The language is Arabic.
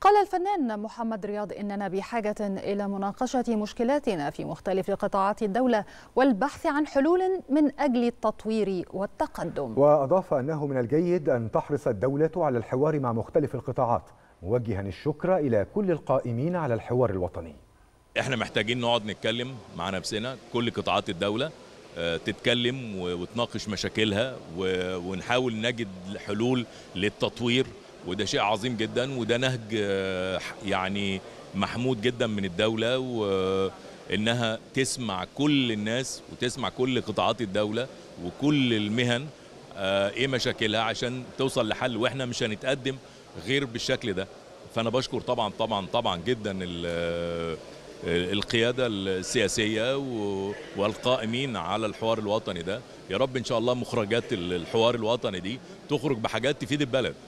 قال الفنان محمد رياض إننا بحاجة إلى مناقشة مشكلاتنا في مختلف قطاعات الدولة والبحث عن حلول من أجل التطوير والتقدم وأضاف أنه من الجيد أن تحرص الدولة على الحوار مع مختلف القطاعات موجها الشكر إلى كل القائمين على الحوار الوطني احنا محتاجين نقعد نتكلم مع نفسنا كل قطاعات الدولة آه، تتكلم وتناقش مشاكلها ونحاول نجد حلول للتطوير وده شيء عظيم جدا وده نهج آه، يعني محمود جدا من الدولة وإنها تسمع كل الناس وتسمع كل قطاعات الدولة وكل المهن آه، إيه مشاكلها عشان توصل لحل وإحنا مش هنتقدم غير بالشكل ده فأنا بشكر طبعا طبعا طبعا جدا آه، القيادة السياسية والقائمين على الحوار الوطني ده يا رب إن شاء الله مخرجات الحوار الوطني دي تخرج بحاجات تفيد البلد